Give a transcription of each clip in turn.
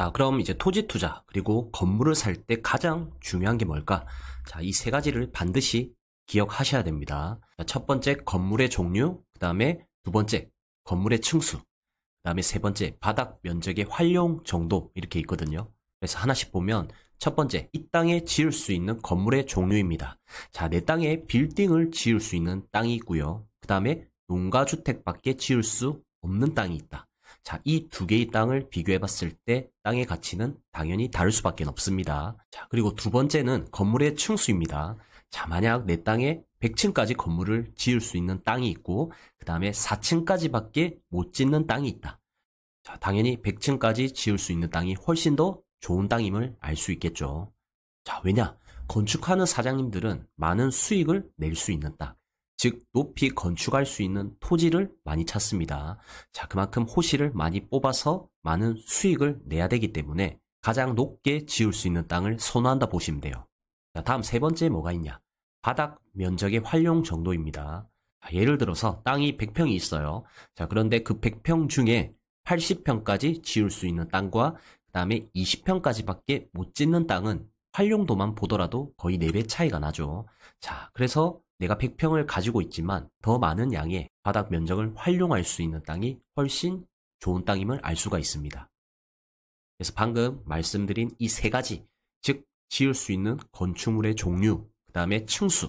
자, 그럼 이제 토지 투자, 그리고 건물을 살 때 가장 중요한 게 뭘까? 자, 이 세 가지를 반드시 기억하셔야 됩니다. 자, 첫 번째, 건물의 종류, 그 다음에 두 번째, 건물의 층수, 그 다음에 세 번째, 바닥 면적의 활용 정도, 이렇게 있거든요. 그래서 하나씩 보면, 첫 번째, 이 땅에 지을 수 있는 건물의 종류입니다. 자, 내 땅에 빌딩을 지을 수 있는 땅이 있고요. 그 다음에 농가주택밖에 지을 수 없는 땅이 있다. 자, 이 두 개의 땅을 비교해 봤을 때 땅의 가치는 당연히 다를 수밖에 없습니다. 자, 그리고 두 번째는 건물의 층수입니다. 자, 만약 내 땅에 100층까지 건물을 지을 수 있는 땅이 있고, 그 다음에 4층까지밖에 못 짓는 땅이 있다. 자, 당연히 100층까지 지을 수 있는 땅이 훨씬 더 좋은 땅임을 알 수 있겠죠. 자, 왜냐? 건축하는 사장님들은 많은 수익을 낼 수 있는 땅. 즉 높이 건축할 수 있는 토지를 많이 찾습니다. 자, 그만큼 호시를 많이 뽑아서 많은 수익을 내야 되기 때문에 가장 높게 지을 수 있는 땅을 선호한다 보시면 돼요. 자, 다음 세 번째 뭐가 있냐? 바닥 면적의 활용 정도입니다. 자, 예를 들어서 땅이 100평이 있어요. 자, 그런데 그 100평 중에 80평까지 지을 수 있는 땅과 그 다음에 20평까지밖에 못 짓는 땅은 활용도만 보더라도 거의 4배 차이가 나죠. 자, 그래서 내가 100평을 가지고 있지만 더 많은 양의 바닥 면적을 활용할 수 있는 땅이 훨씬 좋은 땅임을 알 수가 있습니다. 그래서 방금 말씀드린 이 세 가지, 즉 지을 수 있는 건축물의 종류, 그 다음에 층수,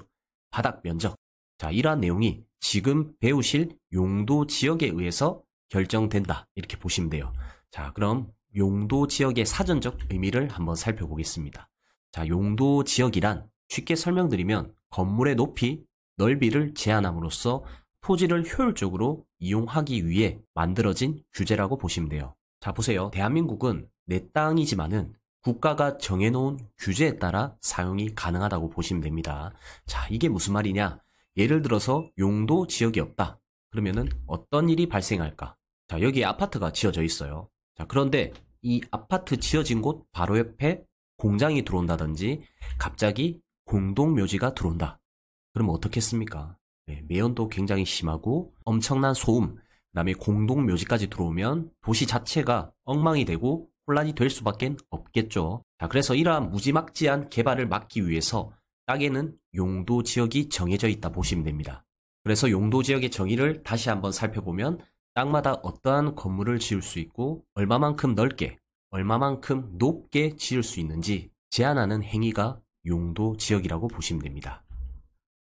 바닥 면적, 자 이러한 내용이 지금 배우실 용도 지역에 의해서 결정된다 이렇게 보시면 돼요. 자 그럼 용도 지역의 사전적 의미를 한번 살펴보겠습니다. 자 용도 지역이란 쉽게 설명드리면 건물의 높이, 넓이를 제한함으로써 토지를 효율적으로 이용하기 위해 만들어진 규제라고 보시면 돼요. 자, 보세요. 대한민국은 내 땅이지만은 국가가 정해놓은 규제에 따라 사용이 가능하다고 보시면 됩니다. 자, 이게 무슨 말이냐? 예를 들어서 용도 지역이 없다. 그러면은 어떤 일이 발생할까? 자, 여기에 아파트가 지어져 있어요. 자, 그런데 이 아파트 지어진 곳 바로 옆에 공장이 들어온다든지 갑자기 공동묘지가 들어온다. 그럼 어떻겠습니까? 네, 매연도 굉장히 심하고 엄청난 소음, 그 다음에 공동묘지까지 들어오면 도시 자체가 엉망이 되고 혼란이 될 수밖에 없겠죠. 자, 그래서 이러한 무지막지한 개발을 막기 위해서 땅에는 용도 지역이 정해져 있다 보시면 됩니다. 그래서 용도 지역의 정의를 다시 한번 살펴보면 땅마다 어떠한 건물을 지을 수 있고 얼마만큼 넓게, 얼마만큼 높게 지을 수 있는지 제한하는 행위가 용도 지역이라고 보시면 됩니다.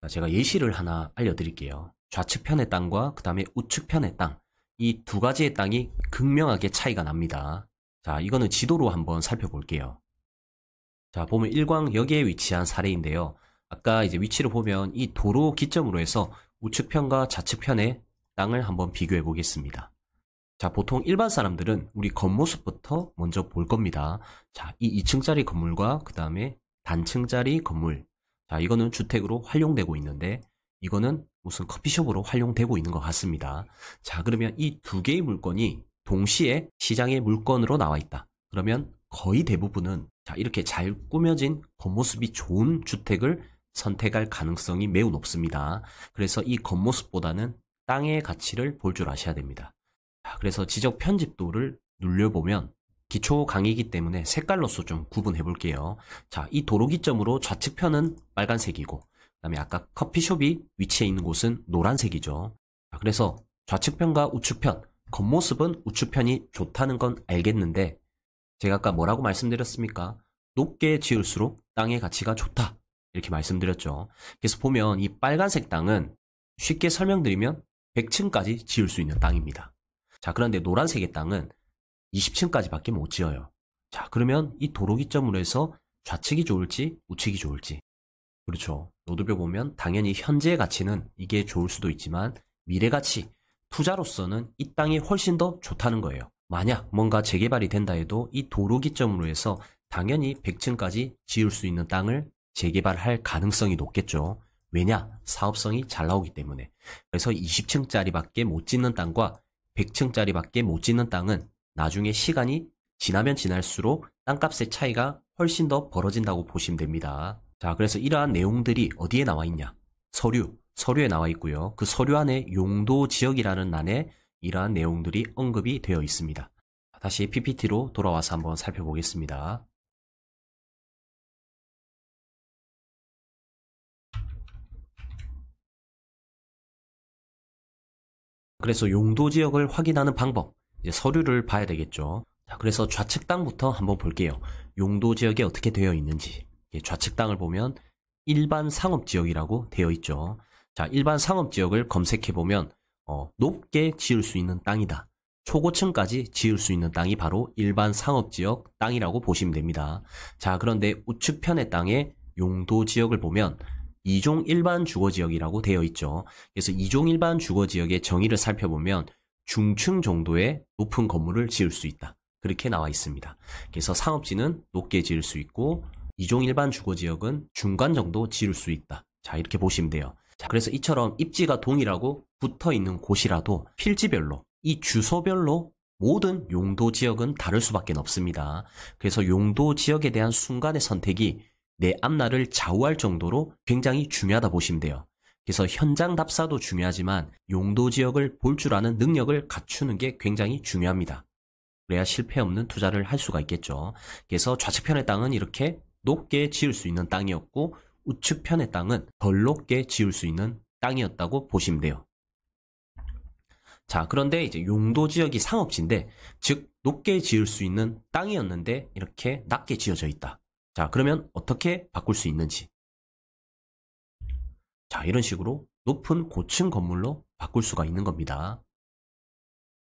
제가 예시를 하나 알려드릴게요. 좌측편의 땅과 그 다음에 우측편의 땅. 이 두 가지의 땅이 극명하게 차이가 납니다. 자, 이거는 지도로 한번 살펴볼게요. 자, 보면 일광역에 위치한 사례인데요. 아까 이제 위치를 보면 이 도로 기점으로 해서 우측편과 좌측편의 땅을 한번 비교해 보겠습니다. 자, 보통 일반 사람들은 우리 겉모습부터 먼저 볼 겁니다. 자, 이 2층짜리 건물과 그 다음에 단층짜리 건물. 자, 이거는 주택으로 활용되고 있는데 이거는 무슨 커피숍으로 활용되고 있는 것 같습니다. 자, 그러면 이 두 개의 물건이 동시에 시장의 물건으로 나와 있다. 그러면 거의 대부분은 자, 이렇게 잘 꾸며진 겉모습이 좋은 주택을 선택할 가능성이 매우 높습니다. 그래서 이 겉모습보다는 땅의 가치를 볼 줄 아셔야 됩니다. 자, 그래서 지적 편집도를 눌려보면 기초 강의이기 때문에 색깔로서 좀 구분해 볼게요. 자, 이 도로 기점으로 좌측편은 빨간색이고 그 다음에 아까 커피숍이 위치해 있는 곳은 노란색이죠. 자, 그래서 좌측편과 우측편, 겉모습은 우측편이 좋다는 건 알겠는데 제가 아까 뭐라고 말씀드렸습니까? 높게 지을수록 땅의 가치가 좋다. 이렇게 말씀드렸죠. 그래서 보면 이 빨간색 땅은 쉽게 설명드리면 100층까지 지을 수 있는 땅입니다. 자, 그런데 노란색의 땅은 20층까지밖에 못 지어요. 자, 그러면 이 도로 기점으로 해서 좌측이 좋을지 우측이 좋을지. 그렇죠. 노드뷰 보면 당연히 현재의 가치는 이게 좋을 수도 있지만 미래 가치, 투자로서는 이 땅이 훨씬 더 좋다는 거예요. 만약 뭔가 재개발이 된다 해도 이 도로 기점으로 해서 당연히 100층까지 지을 수 있는 땅을 재개발할 가능성이 높겠죠. 왜냐? 사업성이 잘 나오기 때문에. 그래서 20층짜리밖에 못 짓는 땅과 100층짜리밖에 못 짓는 땅은 나중에 시간이 지나면 지날수록 땅값의 차이가 훨씬 더 벌어진다고 보시면 됩니다. 자, 그래서 이러한 내용들이 어디에 나와 있냐? 서류, 서류에 나와 있고요. 그 서류 안에 용도 지역이라는 란에 이러한 내용들이 언급이 되어 있습니다. 다시 PPT로 돌아와서 한번 살펴보겠습니다. 그래서 용도 지역을 확인하는 방법, 이제 서류를 봐야 되겠죠. 자, 그래서 좌측땅부터 한번 볼게요. 용도 지역이 어떻게 되어 있는지. 예, 좌측땅을 보면 일반 상업 지역이라고 되어 있죠. 자, 일반 상업 지역을 검색해 보면 어, 높게 지을 수 있는 땅이다. 초고층까지 지을 수 있는 땅이 바로 일반 상업 지역 땅이라고 보시면 됩니다. 자, 그런데 우측편의 땅의 용도 지역을 보면 2종 일반 주거 지역이라고 되어 있죠. 그래서 2종 일반 주거 지역의 정의를 살펴보면 중층 정도의 높은 건물을 지을 수 있다. 그렇게 나와 있습니다. 그래서 상업지는 높게 지을 수 있고 이종 일반 주거 지역은 중간 정도 지을 수 있다. 자, 이렇게 보시면 돼요. 자, 그래서 이처럼 입지가 동일하고 붙어 있는 곳이라도 필지별로 이 주소별로 모든 용도 지역은 다를 수밖에 없습니다. 그래서 용도 지역에 대한 순간의 선택이 내 앞날을 좌우할 정도로 굉장히 중요하다 보시면 돼요. 그래서 현장 답사도 중요하지만 용도 지역을 볼 줄 아는 능력을 갖추는 게 굉장히 중요합니다. 그래야 실패 없는 투자를 할 수가 있겠죠. 그래서 좌측편의 땅은 이렇게 높게 지을 수 있는 땅이었고 우측편의 땅은 덜 높게 지을 수 있는 땅이었다고 보시면 돼요. 자, 그런데 이제 용도 지역이 상업지인데 즉 높게 지을 수 있는 땅이었는데 이렇게 낮게 지어져 있다. 자, 그러면 어떻게 바꿀 수 있는지 자, 이런 식으로 높은 고층 건물로 바꿀 수가 있는 겁니다.